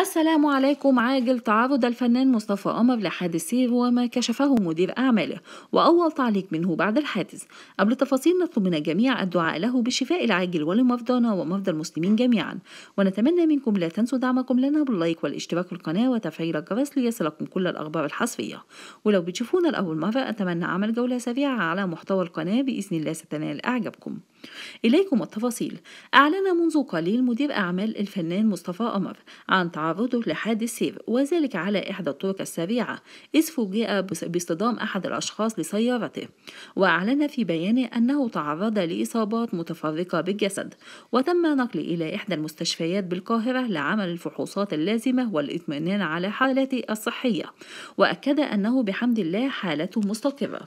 السلام عليكم عاجل تعرض الفنان مصطفى قمر لحادثه وما كشفه مدير أعماله وأول تعليق منه بعد الحادث قبل التفاصيل نطلب من الجميع الدعاء له بالشفاء العاجل ولمرضانا ومرضى المسلمين جميعا ونتمنى منكم لا تنسوا دعمكم لنا باللايك والاشتراك في القناة وتفعيل الجرس ليصلكم كل الأخبار الحصرية ولو بتشوفونا لأول مرة أتمنى عمل جولة سريعة على محتوى القناة بإذن الله ستنال إعجابكم إليكم التفاصيل أعلن منذ قليل مدير أعمال الفنان مصطفى قمر عن تعرضه لحادث سير وذلك على إحدى الطرق السريعة إذ فوجئ باصطدام أحد الأشخاص لسيارته وأعلن في بيانه أنه تعرض لإصابات متفرقة بالجسد وتم نقله إلى إحدى المستشفيات بالقاهرة لعمل الفحوصات اللازمة والإطمئنان على حالته الصحية وأكد أنه بحمد الله حالته مستقرة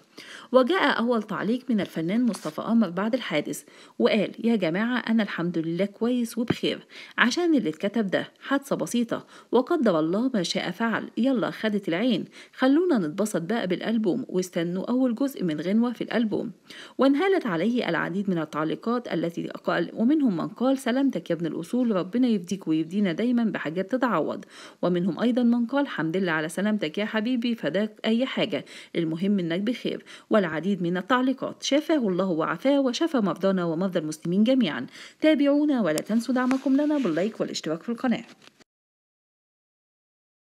وجاء أول تعليق من الفنان مصطفى قمر بعد الحادث وقال يا جماعة أنا الحمد لله كويس وبخير عشان اللي اتكتب ده حادثة بسيطة وقدر الله ما شاء فعل يلا خدت العين خلونا نتبسط بقى بالألبوم واستنوا أول جزء من غنوة في الألبوم وانهالت عليه العديد من التعليقات التي قال ومنهم من قال سلامتك يا ابن الأصول ربنا يفديك ويفدينا دايما بحاجات تتعوض ومنهم أيضا من قال حمد لله على سلامتك يا حبيبي فداك أي حاجة المهم إنك بخير والعديد من التعليقات شافاه الله وعافاه وشفى مرضاه مرضانا ومرضى المسلمين جميعا تابعونا ولا تنسوا دعمكم لنا باللايك والاشتراك في القناة